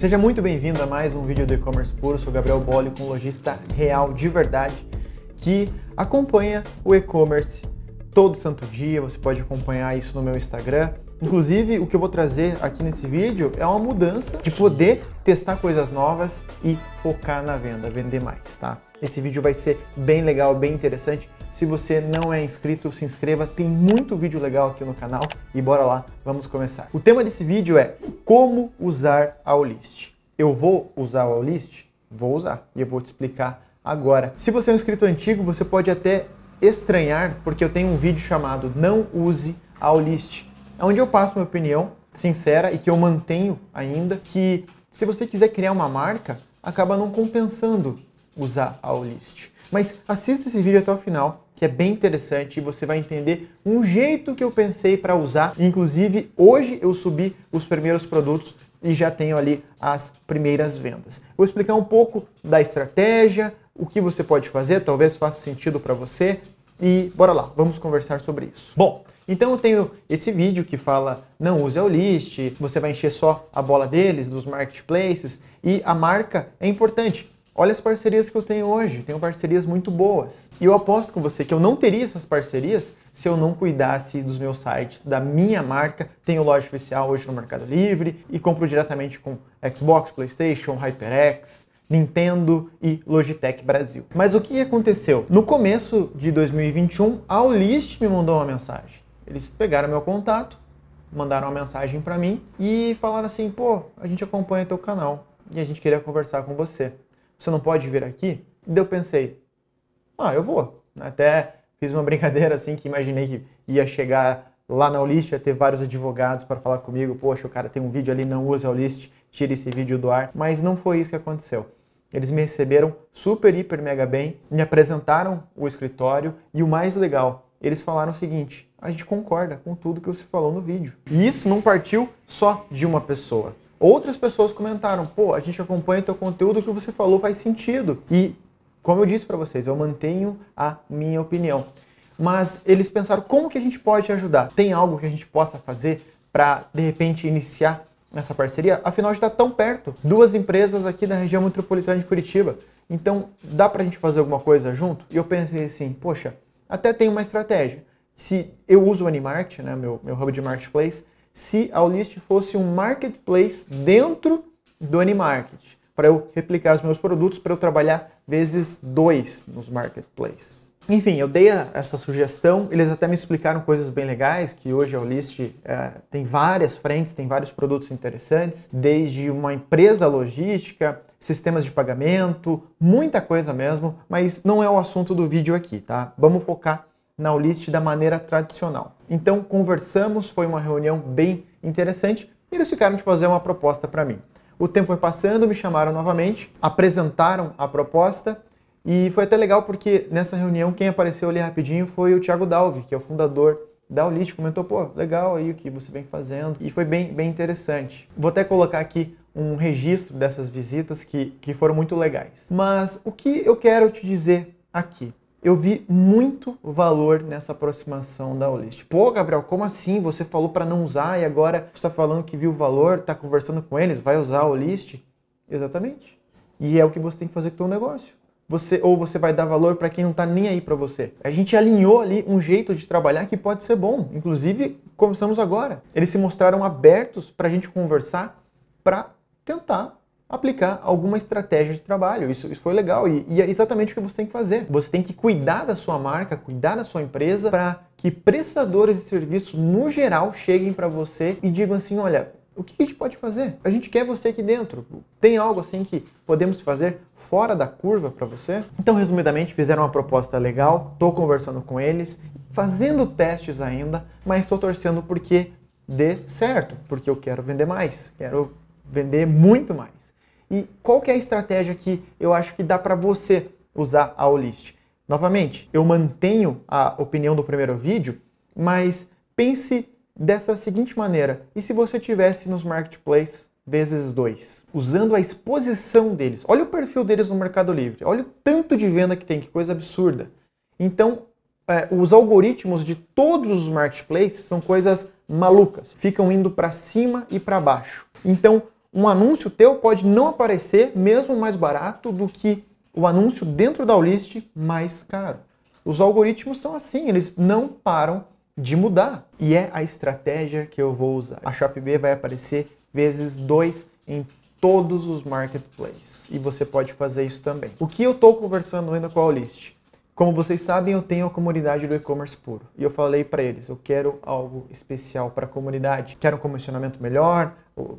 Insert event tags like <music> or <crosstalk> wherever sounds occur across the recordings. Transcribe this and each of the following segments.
Seja muito bem-vindo a mais um vídeo do e-commerce puro. sou Gabriel Bolli, com lojista real de verdade que acompanha o e-commerce todo santo dia. Você pode acompanhar isso no meu Instagram. Inclusive, o que eu vou trazer aqui nesse vídeo é uma mudança de poder testar coisas novas e focar na venda, vender mais, tá? Esse vídeo vai ser bem legal, bem interessante se você não é inscrito, se inscreva, tem muito vídeo legal aqui no canal e bora lá, vamos começar. O tema desse vídeo é como usar a Olist. Eu vou usar o Olist? Vou usar e eu vou te explicar agora. Se você é um inscrito antigo, você pode até estranhar, porque eu tenho um vídeo chamado Não Use a Olist, é onde eu passo minha opinião sincera e que eu mantenho ainda, que se você quiser criar uma marca, acaba não compensando usar a Olist. Mas assista esse vídeo até o final que é bem interessante e você vai entender um jeito que eu pensei para usar. Inclusive, hoje eu subi os primeiros produtos e já tenho ali as primeiras vendas. Vou explicar um pouco da estratégia, o que você pode fazer, talvez faça sentido para você e bora lá, vamos conversar sobre isso. Bom, então eu tenho esse vídeo que fala não use a list, você vai encher só a bola deles, dos marketplaces e a marca é importante. Olha as parcerias que eu tenho hoje, tenho parcerias muito boas. E eu aposto com você que eu não teria essas parcerias se eu não cuidasse dos meus sites, da minha marca. Tenho loja oficial hoje no Mercado Livre e compro diretamente com Xbox, PlayStation, HyperX, Nintendo e Logitech Brasil. Mas o que aconteceu? No começo de 2021, a Olist me mandou uma mensagem. Eles pegaram meu contato, mandaram uma mensagem para mim e falaram assim: "Pô, a gente acompanha teu canal e a gente queria conversar com você" você não pode vir aqui? E eu pensei, ah, eu vou. Até fiz uma <laughs> brincadeira assim que imaginei que ia chegar lá na Olist, ia ter vários advogados para falar comigo, poxa, o cara tem um vídeo ali, não usa a Olist, tira esse vídeo do ar. Mas não foi isso que aconteceu. Eles me receberam super, hiper, mega bem, me apresentaram o escritório e o mais legal, eles falaram o seguinte: a gente concorda com tudo que você falou no vídeo. E isso não partiu só de uma pessoa. Outras pessoas comentaram: pô, a gente acompanha o teu conteúdo, o que você falou faz sentido. E, como eu disse para vocês, eu mantenho a minha opinião. Mas eles pensaram: como que a gente pode ajudar? Tem algo que a gente possa fazer para, de repente, iniciar essa parceria? Afinal, a gente está tão perto. Duas empresas aqui da região metropolitana de Curitiba. Então, dá para a gente fazer alguma coisa junto? E eu pensei assim: poxa até tem uma estratégia. Se eu uso o Animarket, né, meu, meu hub de marketplace, se a Olist fosse um marketplace dentro do Animarket, para eu replicar os meus produtos, para eu trabalhar vezes dois nos marketplaces. Enfim, eu dei a, essa sugestão, eles até me explicaram coisas bem legais, que hoje a List é, eh, tem várias frentes, tem vários produtos interessantes, desde uma empresa logística, sistemas de pagamento, muita coisa mesmo, mas não é o assunto do vídeo aqui, tá? Vamos focar na Olist da maneira tradicional. Então conversamos, foi uma reunião bem interessante e eles ficaram de fazer uma proposta para mim. O tempo foi passando, me chamaram novamente, apresentaram a proposta e foi até legal porque nessa reunião quem apareceu ali rapidinho foi o Thiago Dalvi, que é o fundador da Olite, comentou, pô, legal aí o que você vem fazendo. E foi bem, bem interessante. Vou até colocar aqui um registro dessas visitas que, que foram muito legais. Mas o que eu quero te dizer aqui? Eu vi muito valor nessa aproximação da Olist. Pô, Gabriel, como assim? Você falou para não usar e agora você está falando que viu o valor, está conversando com eles, vai usar a Olist? Exatamente. E é o que você tem que fazer com o seu negócio você ou você vai dar valor para quem não está nem aí para você. A gente alinhou ali um jeito de trabalhar que pode ser bom. Inclusive, começamos agora. Eles se mostraram abertos para a gente conversar para tentar aplicar alguma estratégia de trabalho. Isso, isso foi legal e, e é exatamente o que você tem que fazer. Você tem que cuidar da sua marca, cuidar da sua empresa para que prestadores de serviços no geral cheguem para você e digam assim, olha, o que a gente pode fazer? A gente quer você aqui dentro. Tem algo assim que podemos fazer fora da curva para você? Então, resumidamente, fizeram uma proposta legal, estou conversando com eles, fazendo testes ainda, mas estou torcendo porque dê certo, porque eu quero vender mais, quero vender muito mais. E qual que é a estratégia que eu acho que dá para você usar a list? Novamente, eu mantenho a opinião do primeiro vídeo, mas pense dessa seguinte maneira: e se você tivesse nos marketplaces vezes dois usando a exposição deles? Olha o perfil deles no Mercado Livre, olha o tanto de venda que tem, que coisa absurda. Então, é, os algoritmos de todos os marketplaces são coisas malucas, ficam indo para cima e para baixo. Então, um anúncio teu pode não aparecer mesmo mais barato do que o anúncio dentro da list mais caro. Os algoritmos são assim, eles não param de mudar. E é a estratégia que eu vou usar. A ShopB vai aparecer vezes dois em todos os marketplaces. E você pode fazer isso também. O que eu estou conversando ainda com a List? Como vocês sabem, eu tenho a comunidade do e-commerce puro. E eu falei para eles, eu quero algo especial para a comunidade. Quero um comissionamento melhor,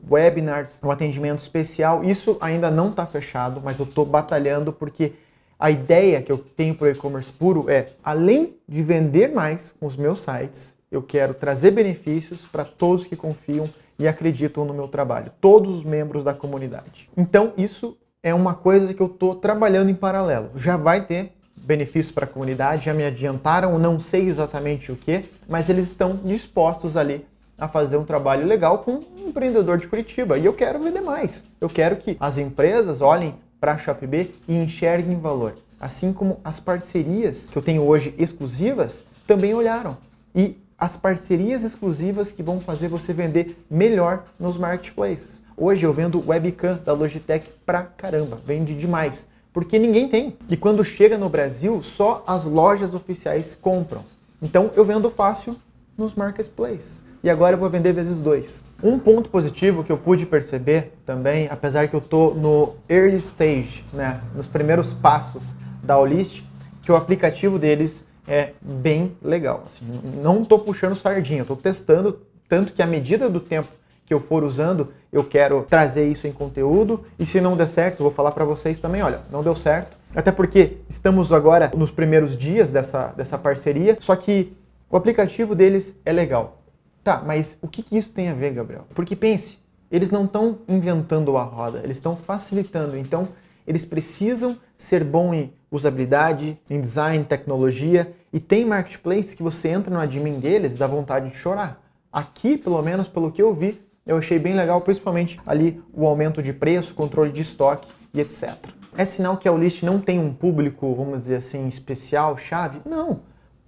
webinars, um atendimento especial. Isso ainda não está fechado, mas eu estou batalhando porque a ideia que eu tenho para o e-commerce puro é, além de vender mais com os meus sites, eu quero trazer benefícios para todos que confiam e acreditam no meu trabalho, todos os membros da comunidade. Então, isso é uma coisa que eu estou trabalhando em paralelo. Já vai ter benefícios para a comunidade, já me adiantaram, não sei exatamente o que, mas eles estão dispostos ali a fazer um trabalho legal com um empreendedor de Curitiba. E eu quero vender mais. Eu quero que as empresas olhem para a Shop B e enxerguem valor. Assim como as parcerias que eu tenho hoje exclusivas também olharam. E as parcerias exclusivas que vão fazer você vender melhor nos marketplaces. Hoje eu vendo webcam da Logitech pra caramba, vende demais, porque ninguém tem. E quando chega no Brasil, só as lojas oficiais compram. Então eu vendo fácil nos marketplaces e agora eu vou vender vezes 2. Um ponto positivo que eu pude perceber também, apesar que eu tô no early stage, né, nos primeiros passos da Olist, que o aplicativo deles é bem legal. Assim, não estou puxando sardinha, estou testando, tanto que à medida do tempo que eu for usando, eu quero trazer isso em conteúdo. E se não der certo, vou falar para vocês também, olha, não deu certo. Até porque estamos agora nos primeiros dias dessa, dessa parceria, só que o aplicativo deles é legal. Tá, mas o que, que isso tem a ver, Gabriel? Porque pense, eles não estão inventando a roda, eles estão facilitando. Então, eles precisam ser bom em usabilidade, em design, tecnologia. E tem marketplace que você entra no admin deles, e dá vontade de chorar. Aqui, pelo menos pelo que eu vi, eu achei bem legal, principalmente ali o aumento de preço, controle de estoque e etc. É sinal que a list não tem um público, vamos dizer assim, especial, chave? Não.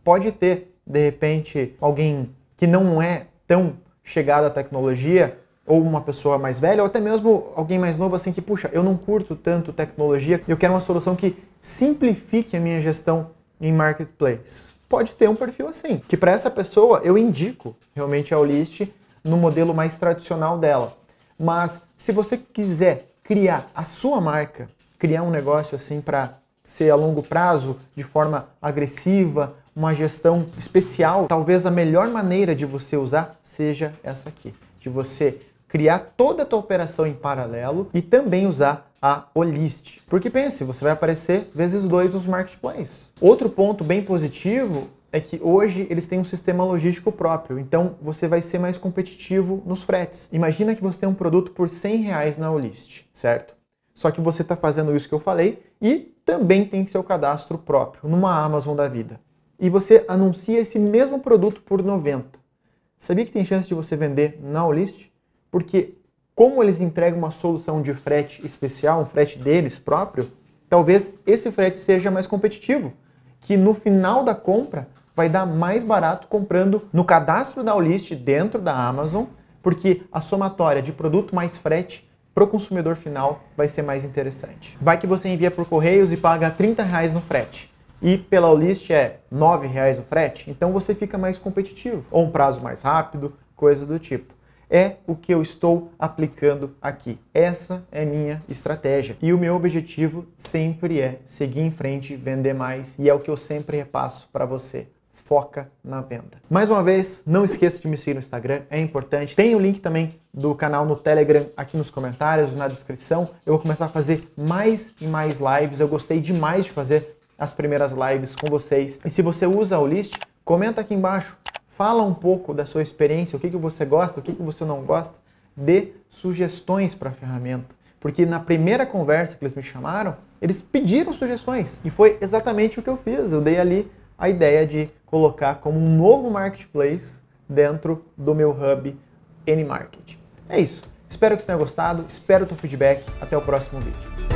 Pode ter, de repente, alguém que não é tão chegado à tecnologia, ou uma pessoa mais velha, ou até mesmo alguém mais novo, assim, que, puxa, eu não curto tanto tecnologia, eu quero uma solução que simplifique a minha gestão em marketplace. Pode ter um perfil assim, que para essa pessoa eu indico realmente a Olist no modelo mais tradicional dela. Mas se você quiser criar a sua marca, criar um negócio assim para ser a longo prazo, de forma agressiva, uma gestão especial, talvez a melhor maneira de você usar seja essa aqui, de você criar toda a tua operação em paralelo e também usar a Olist. Porque pense, você vai aparecer vezes dois nos marketplaces. Outro ponto bem positivo é que hoje eles têm um sistema logístico próprio, então você vai ser mais competitivo nos fretes. Imagina que você tem um produto por 100 reais na Olist, certo? Só que você está fazendo isso que eu falei e também tem seu cadastro próprio numa Amazon da vida e você anuncia esse mesmo produto por 90. Sabia que tem chance de você vender na Olist? Porque como eles entregam uma solução de frete especial, um frete deles próprio, talvez esse frete seja mais competitivo, que no final da compra vai dar mais barato comprando no cadastro da Olist dentro da Amazon, porque a somatória de produto mais frete para o consumidor final vai ser mais interessante. Vai que você envia por correios e paga 30 reais no frete e pela list é R$ 9,00 o frete, então você fica mais competitivo, ou um prazo mais rápido, coisa do tipo. É o que eu estou aplicando aqui. Essa é minha estratégia. E o meu objetivo sempre é seguir em frente, vender mais, e é o que eu sempre repasso para você foca na venda. Mais uma vez, não esqueça de me seguir no Instagram, é importante. Tem o link também do canal no Telegram aqui nos comentários, na descrição. Eu vou começar a fazer mais e mais lives. Eu gostei demais de fazer as primeiras lives com vocês. E se você usa o List, comenta aqui embaixo, fala um pouco da sua experiência, o que, que você gosta, o que, que você não gosta, dê sugestões para a ferramenta. Porque na primeira conversa que eles me chamaram, eles pediram sugestões. E foi exatamente o que eu fiz. Eu dei ali a ideia de colocar como um novo marketplace dentro do meu hub N-Market. É isso. Espero que você tenha gostado, espero o teu feedback. Até o próximo vídeo.